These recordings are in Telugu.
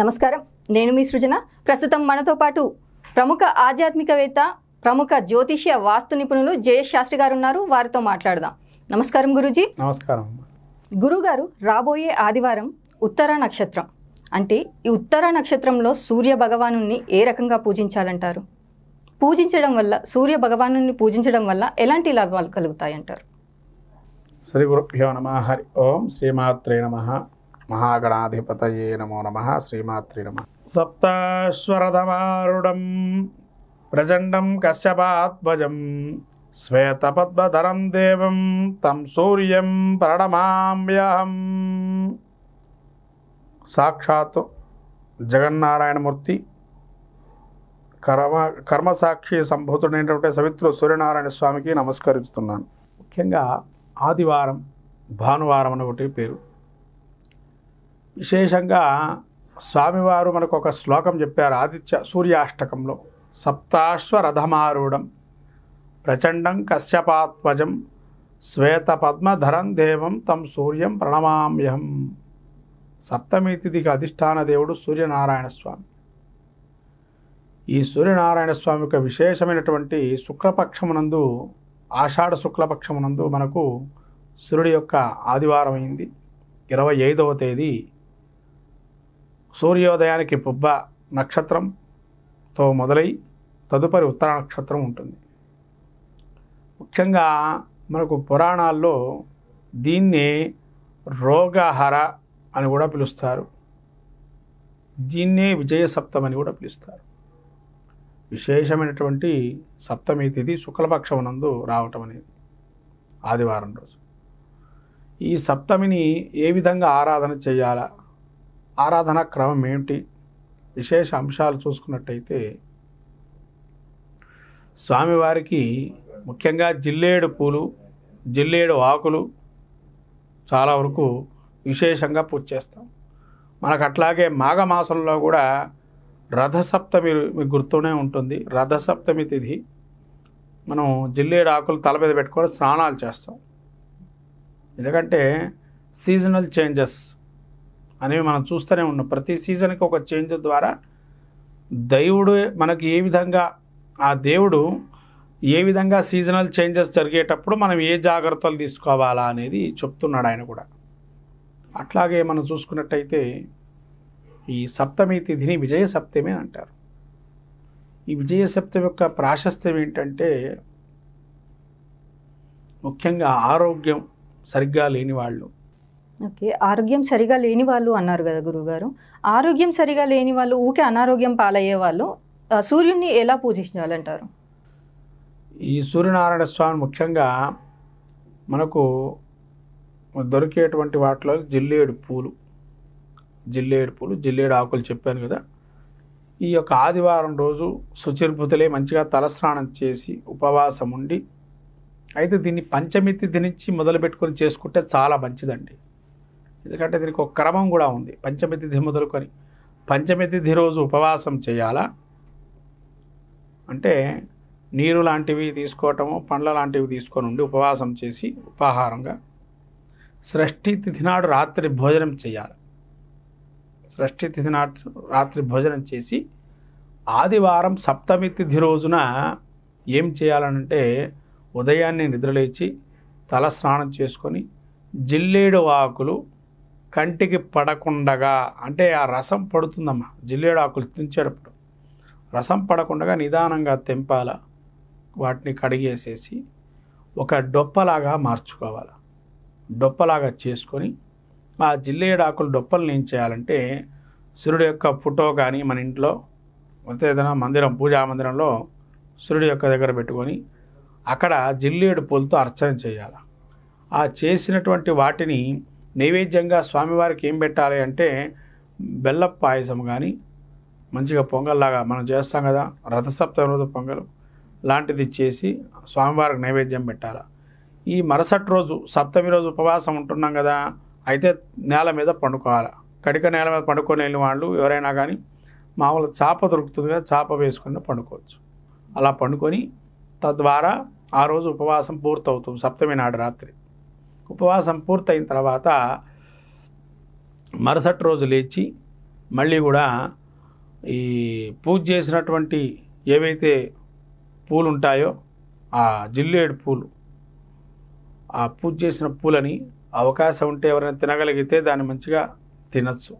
నమస్కారం నేను మీ సృజన ప్రస్తుతం మనతో పాటు ప్రముఖ ఆధ్యాత్మికవేత్త ప్రముఖ జ్యోతిష్య వాస్తు నిపుణులు జయేష్ శాస్త్రి గారు ఉన్నారు వారితో మాట్లాడదాం నమస్కారం గురుజీ నమస్కారం గురుగారు రాబోయే ఆదివారం ఉత్తర నక్షత్రం అంటే ఈ ఉత్తర నక్షత్రంలో సూర్య భగవాను ఏ రకంగా పూజించాలంటారు పూజించడం వల్ల సూర్య భగవాను పూజించడం వల్ల ఎలాంటి లాభాలు కలుగుతాయంటారు శ్రీ గురుభ్యో నమ హరి ఓం శ్రీమాత్రే నమ మహాగణాధిపతయే నమో నమ శ్రీమాత్రి నమ సప్తాశ్వరధమారుడం ప్రచండం కశ్యపాత్మజం శ్వేతపద్మధరం దేవం తం సూర్యం ప్రణమామ్యహం సాక్షాత్ జగన్నారాయణమూర్తి కర్మ కర్మసాక్షి సంభూతుడైనటువంటి సవిత్రు సూర్యనారాయణ స్వామికి నమస్కరిస్తున్నాను ముఖ్యంగా ఆదివారం భానువారం అని ఒకటి పేరు విశేషంగా స్వామివారు మనకు ఒక శ్లోకం చెప్పారు ఆదిత్య సూర్యాష్టకంలో సప్తాశ్వరథమారూఢం ప్రచండం కశ్యపాత్వజం శ్వేత పద్మధరం దేవం తం సూర్యం ప్రణమామ్యహం సప్తమి తిథికి అధిష్టాన దేవుడు సూర్యనారాయణ స్వామి ఈ సూర్యనారాయణ స్వామి యొక్క విశేషమైనటువంటి శుక్లపక్షమునందు ఆషాఢ శుక్లపక్షమునందు మనకు సూర్యుడి యొక్క ఆదివారం అయింది ఇరవై ఐదవ తేదీ సూర్యోదయానికి పుబ్బ నక్షత్రంతో మొదలై తదుపరి ఉత్తర నక్షత్రం ఉంటుంది ముఖ్యంగా మనకు పురాణాల్లో దీన్ని రోగహర అని కూడా పిలుస్తారు దీన్నే విజయ అని కూడా పిలుస్తారు విశేషమైనటువంటి సప్తమి తిథి నందు రావటం అనేది ఆదివారం రోజు ఈ సప్తమిని ఏ విధంగా ఆరాధన చేయాలా ఆరాధన క్రమం ఏమిటి విశేష అంశాలు చూసుకున్నట్టయితే స్వామివారికి ముఖ్యంగా జిల్లేడు పూలు జిల్లేడు ఆకులు చాలా వరకు విశేషంగా పూజ చేస్తాం మనకు అట్లాగే మాఘమాసంలో కూడా రథసప్తమి మీకు గుర్తునే ఉంటుంది రథసప్తమి తిథి మనం జిల్లేడు ఆకులు తల మీద పెట్టుకొని స్నానాలు చేస్తాం ఎందుకంటే సీజనల్ చేంజెస్ అనేవి మనం చూస్తూనే ఉన్నాం ప్రతి సీజన్కి ఒక చేంజ్ ద్వారా దైవుడు మనకి ఏ విధంగా ఆ దేవుడు ఏ విధంగా సీజనల్ చేంజెస్ జరిగేటప్పుడు మనం ఏ జాగ్రత్తలు తీసుకోవాలా అనేది చెప్తున్నాడు ఆయన కూడా అట్లాగే మనం చూసుకున్నట్టయితే ఈ సప్తమి తిథిని విజయ సప్తమి అని అంటారు ఈ విజయ సప్తమి యొక్క ప్రాశస్త్యం ఏంటంటే ముఖ్యంగా ఆరోగ్యం సరిగ్గా లేని వాళ్ళు ఓకే ఆరోగ్యం సరిగా లేని వాళ్ళు అన్నారు కదా గురువుగారు ఆరోగ్యం సరిగా లేని వాళ్ళు ఊకే అనారోగ్యం పాలయ్యే వాళ్ళు సూర్యుడిని ఎలా పూజించాలంటారు ఈ సూర్యనారాయణ స్వామి ముఖ్యంగా మనకు దొరికేటువంటి వాటిలో జిల్లేడు పూలు జిల్లేడు పూలు జిల్లేడు ఆకులు చెప్పాను కదా ఈ యొక్క ఆదివారం రోజు శుచిర్భుతులే మంచిగా తలస్నానం చేసి ఉపవాసం ఉండి అయితే దీన్ని పంచమితి దినించి మొదలుపెట్టుకొని చేసుకుంటే చాలా మంచిదండి ఎందుకంటే దీనికి ఒక క్రమం కూడా ఉంది పంచమి తిథి మొదలుకొని పంచమి తిథి రోజు ఉపవాసం చేయాలా అంటే నీరు లాంటివి తీసుకోవటము పండ్ల లాంటివి తీసుకొని ఉండి ఉపవాసం చేసి ఉపాహారంగా షష్ఠి తిథి నాడు రాత్రి భోజనం చేయాలి సృష్టి తిథి నాడు రాత్రి భోజనం చేసి ఆదివారం సప్తమి తిథి రోజున ఏం చేయాలనంటే ఉదయాన్నే నిద్రలేచి తల స్నానం చేసుకొని జిల్లేడు ఆకులు కంటికి పడకుండగా అంటే ఆ రసం పడుతుందమ్మా జిల్లేడు ఆకులు తించేటప్పుడు రసం పడకుండగా నిదానంగా తెంపాల వాటిని కడిగేసేసి ఒక డొప్పలాగా మార్చుకోవాలి డొప్పలాగా చేసుకొని ఆ ఆకులు డొప్పలను ఏం చేయాలంటే సూర్యుడు యొక్క ఫోటో కానీ మన ఇంట్లో అంతే ఏదైనా మందిరం పూజా మందిరంలో సూర్యుడు యొక్క దగ్గర పెట్టుకొని అక్కడ జిల్లేడు పూలతో అర్చన చేయాలి ఆ చేసినటువంటి వాటిని నైవేద్యంగా స్వామివారికి ఏం పెట్టాలి అంటే బెల్ల పాయసం కానీ మంచిగా పొంగల్లాగా మనం చేస్తాం కదా రథసప్తమి రోజు పొంగలు లాంటిది చేసి స్వామివారికి నైవేద్యం పెట్టాలి ఈ మరుసటి రోజు సప్తమి రోజు ఉపవాసం ఉంటున్నాం కదా అయితే నేల మీద పండుకోవాలి కడిక నేల మీద పండుకొని వెళ్ళిన వాళ్ళు ఎవరైనా కానీ మామూలు చాప దొరుకుతుంది కదా చాప వేసుకుని పండుకోవచ్చు అలా పండుకొని తద్వారా ఆ రోజు ఉపవాసం పూర్తవుతుంది సప్తమి నాడు రాత్రి ఉపవాసం పూర్తయిన తర్వాత మరుసటి రోజు లేచి మళ్ళీ కూడా ఈ పూజ చేసినటువంటి ఏవైతే పూలు ఉంటాయో ఆ జిల్లేడు పూలు ఆ పూజ చేసిన పూలని అవకాశం ఉంటే ఎవరైనా తినగలిగితే దాన్ని మంచిగా తినచ్చు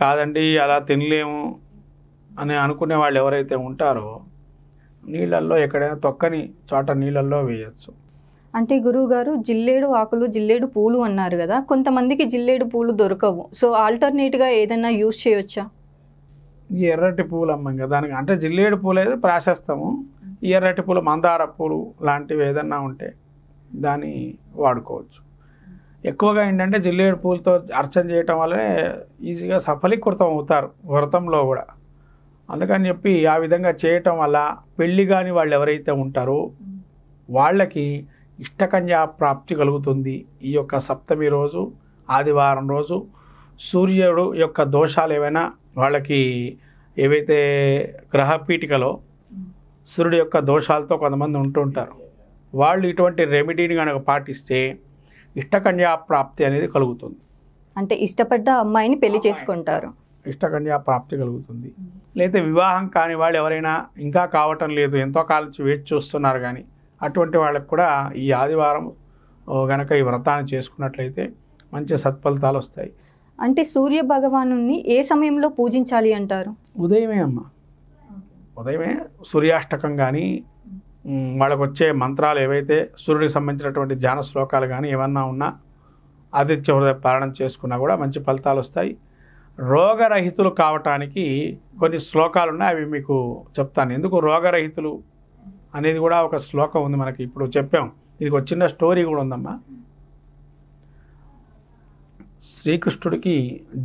కాదండి అలా తినలేము అని అనుకునే వాళ్ళు ఎవరైతే ఉంటారో నీళ్ళల్లో ఎక్కడైనా తొక్కని చోట నీళ్ళల్లో వేయచ్చు అంటే గురువు గారు జిల్లేడు ఆకులు జిల్లేడు పూలు అన్నారు కదా కొంతమందికి జిల్లేడు పూలు దొరకవు సో ఆల్టర్నేట్గా ఏదైనా యూజ్ చేయొచ్చా ఎర్రటి పూలు అమ్మం కదా దానికి అంటే జిల్లేడు పూలు అయితే ప్రాశస్తాము ఎర్రటి పూలు మందార పూలు లాంటివి ఏదన్నా ఉంటే దాన్ని వాడుకోవచ్చు ఎక్కువగా ఏంటంటే జిల్లేడు పూలతో అర్చన చేయటం వల్లనే ఈజీగా సఫలీకృతం అవుతారు వ్రతంలో కూడా అందుకని చెప్పి ఆ విధంగా చేయటం వల్ల పెళ్ళి కానీ వాళ్ళు ఎవరైతే ఉంటారో వాళ్ళకి ఇష్టకన్యా ప్రాప్తి కలుగుతుంది ఈ యొక్క సప్తమి రోజు ఆదివారం రోజు సూర్యుడు యొక్క దోషాలు ఏవైనా వాళ్ళకి ఏవైతే గ్రహపీఠికలో సూర్యుడు యొక్క దోషాలతో కొంతమంది ఉంటుంటారు వాళ్ళు ఇటువంటి రెమెడీని కనుక పాటిస్తే ఇష్టకన్యా ప్రాప్తి అనేది కలుగుతుంది అంటే ఇష్టపడ్డ అమ్మాయిని పెళ్లి చేసుకుంటారు ఇష్టకన్యా ప్రాప్తి కలుగుతుంది లేదా వివాహం కాని వాళ్ళు ఎవరైనా ఇంకా కావటం లేదు ఎంతో కాలం వేచి చూస్తున్నారు కానీ అటువంటి వాళ్ళకు కూడా ఈ ఆదివారం గనక ఈ వ్రతాన్ని చేసుకున్నట్లయితే మంచి సత్ఫలితాలు వస్తాయి అంటే సూర్య భగవాను ఏ సమయంలో పూజించాలి అంటారు ఉదయమే అమ్మ ఉదయమే సూర్యాష్టకం కానీ వాళ్ళకు వచ్చే మంత్రాలు ఏవైతే సూర్యుడికి సంబంధించినటువంటి ధ్యాన శ్లోకాలు కానీ ఏమన్నా ఉన్నా ఆదిత్య హృదయ పాలన చేసుకున్నా కూడా మంచి ఫలితాలు వస్తాయి రోగరహితులు కావటానికి కొన్ని శ్లోకాలు ఉన్నాయి అవి మీకు చెప్తాను ఎందుకు రోగరహితులు అనేది కూడా ఒక శ్లోకం ఉంది మనకి ఇప్పుడు చెప్పాం దీనికి ఒక చిన్న స్టోరీ కూడా ఉందమ్మా శ్రీకృష్ణుడికి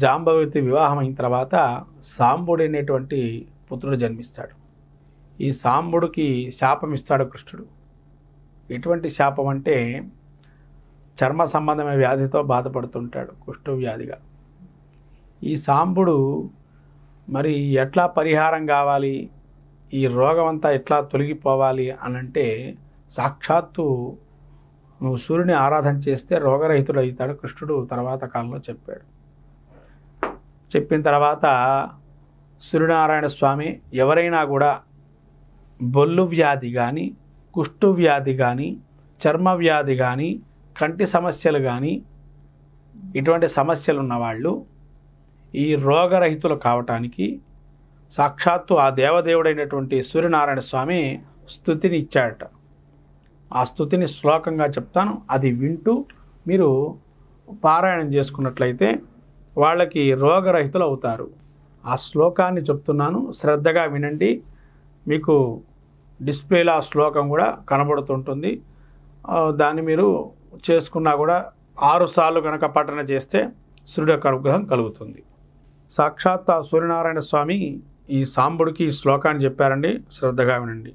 జాంబవతి వివాహం అయిన తర్వాత సాంబుడు అనేటువంటి పుత్రుడు జన్మిస్తాడు ఈ సాంబుడికి శాపం ఇస్తాడు కృష్ణుడు ఎటువంటి శాపం అంటే చర్మ సంబంధమైన వ్యాధితో బాధపడుతుంటాడు కుష్ఠ వ్యాధిగా ఈ సాంబుడు మరి ఎట్లా పరిహారం కావాలి ఈ రోగం అంతా ఎట్లా తొలగిపోవాలి అని అంటే సాక్షాత్తు నువ్వు సూర్యుని ఆరాధన చేస్తే రోగరహితుడు అవుతాడు కృష్ణుడు తర్వాత కాలంలో చెప్పాడు చెప్పిన తర్వాత సూర్యనారాయణ స్వామి ఎవరైనా కూడా బొల్లు వ్యాధి కానీ కుష్టు వ్యాధి కానీ చర్మ వ్యాధి కానీ కంటి సమస్యలు కానీ ఇటువంటి సమస్యలు ఉన్నవాళ్ళు ఈ రోగరహితులు కావటానికి సాక్షాత్తు ఆ దేవదేవుడైనటువంటి సూర్యనారాయణ స్వామి స్థుతిని ఇచ్చాడట ఆ స్థుతిని శ్లోకంగా చెప్తాను అది వింటూ మీరు పారాయణం చేసుకున్నట్లయితే వాళ్ళకి రోగరహితులు అవుతారు ఆ శ్లోకాన్ని చెప్తున్నాను శ్రద్ధగా వినండి మీకు డిస్ప్లేలో ఆ శ్లోకం కూడా కనబడుతుంటుంది దాన్ని మీరు చేసుకున్నా కూడా ఆరుసార్లు కనుక పఠన చేస్తే సూర్యుడు అనుగ్రహం కలుగుతుంది సాక్షాత్ ఆ సూర్యనారాయణ స్వామి ఈ సాంబుడికి ఈ శ్లోకాన్ని చెప్పారండి శ్రద్ధగా వినండి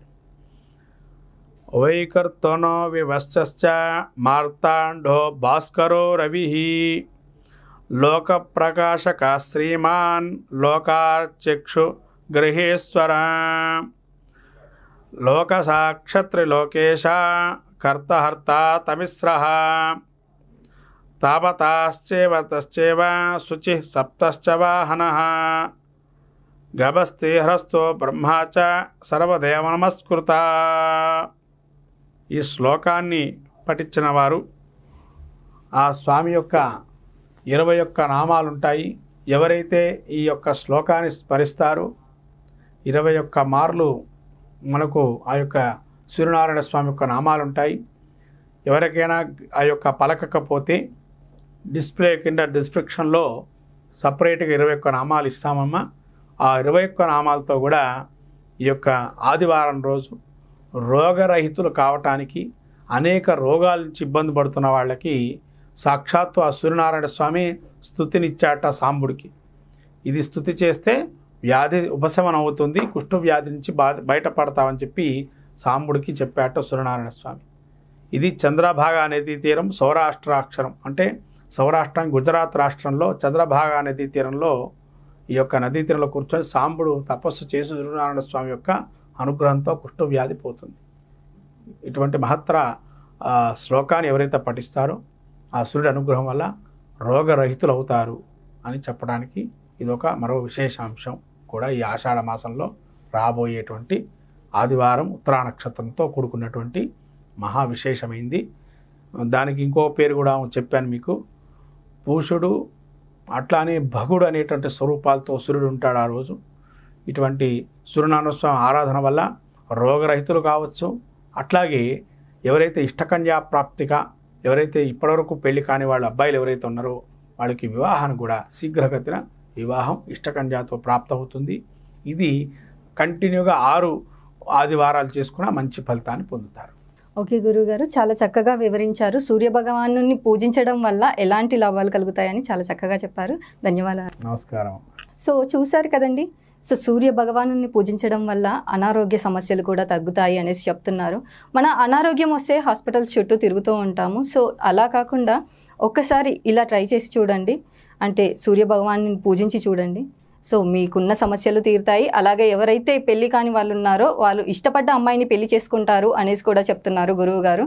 వైకర్తనో వివశ్చ మార్తాండో భాస్కరో రవి లోకప్రకాశక శ్రీమాన్ లోకార్చక్షు లోక సాక్షత్రిలోకేశ కర్తహర్త తమిశ్ర తాపతాశ్చేవ తశ్చేవ శుచి సప్తశ్చ వాహన గభస్తి హరస్తో బ్రహ్మాచ సర్వదేవ నమస్కృత ఈ శ్లోకాన్ని పఠించిన వారు ఆ స్వామి యొక్క ఇరవై ఒక్క నామాలుంటాయి ఎవరైతే ఈ యొక్క శ్లోకాన్ని స్మరిస్తారో ఇరవై ఒక్క మార్లు మనకు ఆ యొక్క సూర్యనారాయణ స్వామి యొక్క నామాలుంటాయి ఎవరికైనా ఆ యొక్క పలకకపోతే డిస్ప్లే కింద డిస్క్రిప్షన్లో సపరేట్గా ఇరవై ఒక్క నామాలు ఇస్తామమ్మా ఆ ఇరవై ఒక్క నామాలతో కూడా ఈ యొక్క ఆదివారం రోజు రోగరహితులు కావటానికి అనేక రోగాల నుంచి ఇబ్బంది పడుతున్న వాళ్ళకి సాక్షాత్తు ఆ సూర్యనారాయణ స్వామి స్థుతినిచ్చాట సాంబుడికి ఇది స్థుతి చేస్తే వ్యాధి ఉపశమనం అవుతుంది కుష్ఠ వ్యాధి నుంచి బా బయటపడతామని చెప్పి సాంబుడికి చెప్పాట సూర్యనారాయణ స్వామి ఇది చంద్రభాగా నదీ తీరం సౌరాష్ట్రాక్షరం అంటే సౌరాష్ట్రం గుజరాత్ రాష్ట్రంలో చంద్రభాగా నదీ తీరంలో ఈ యొక్క నదీ తీరంలో కూర్చొని సాంబుడు తపస్సు చేసి సూర్యనారాయణ స్వామి యొక్క అనుగ్రహంతో కుష్ఠవ్యాధి పోతుంది ఇటువంటి మహత్తర శ్లోకాన్ని ఎవరైతే పఠిస్తారో ఆ సూర్యుడి అనుగ్రహం వల్ల రోగరహితులు అవుతారు అని చెప్పడానికి ఇదొక మరో విశేషాంశం కూడా ఈ ఆషాఢ మాసంలో రాబోయేటువంటి ఆదివారం ఉత్తరా నక్షత్రంతో కూడుకున్నటువంటి మహా విశేషమైంది దానికి ఇంకో పేరు కూడా చెప్పాను మీకు పూషుడు అట్లానే భగుడు అనేటువంటి స్వరూపాలతో సూర్యుడు ఉంటాడు ఆ రోజు ఇటువంటి సూర్యనామస్వామి ఆరాధన వల్ల రోగరహితులు కావచ్చు అట్లాగే ఎవరైతే ఇష్టకన్యా ప్రాప్తిక ఎవరైతే ఇప్పటివరకు పెళ్లి కాని వాళ్ళ అబ్బాయిలు ఎవరైతే ఉన్నారో వాళ్ళకి వివాహాన్ని కూడా శీఘ్రగతిన వివాహం ఇష్టకన్యాతో ప్రాప్తమవుతుంది ఇది కంటిన్యూగా ఆరు ఆదివారాలు చేసుకున్న మంచి ఫలితాన్ని పొందుతారు ఓకే గురుగారు చాలా చక్కగా వివరించారు సూర్య భగవాను పూజించడం వల్ల ఎలాంటి లాభాలు కలుగుతాయని చాలా చక్కగా చెప్పారు ధన్యవాదాలు నమస్కారం సో చూసారు కదండి సో సూర్య భగవాను పూజించడం వల్ల అనారోగ్య సమస్యలు కూడా తగ్గుతాయి అనేసి చెప్తున్నారు మన అనారోగ్యం వస్తే హాస్పిటల్స్ చుట్టూ తిరుగుతూ ఉంటాము సో అలా కాకుండా ఒక్కసారి ఇలా ట్రై చేసి చూడండి అంటే సూర్య భగవాన్ని పూజించి చూడండి సో మీకున్న సమస్యలు తీరుతాయి అలాగే ఎవరైతే పెళ్లి కాని వాళ్ళు ఉన్నారో వాళ్ళు ఇష్టపడ్డ అమ్మాయిని పెళ్లి చేసుకుంటారు అనేసి కూడా చెప్తున్నారు గురువు గారు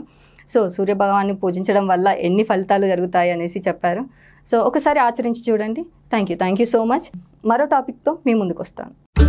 సో సూర్యభగవాన్ని పూజించడం వల్ల ఎన్ని ఫలితాలు జరుగుతాయి అనేసి చెప్పారు సో ఒకసారి ఆచరించి చూడండి thank you thank you so much మరో టాపిక్తో మీ ముందుకు వస్తాను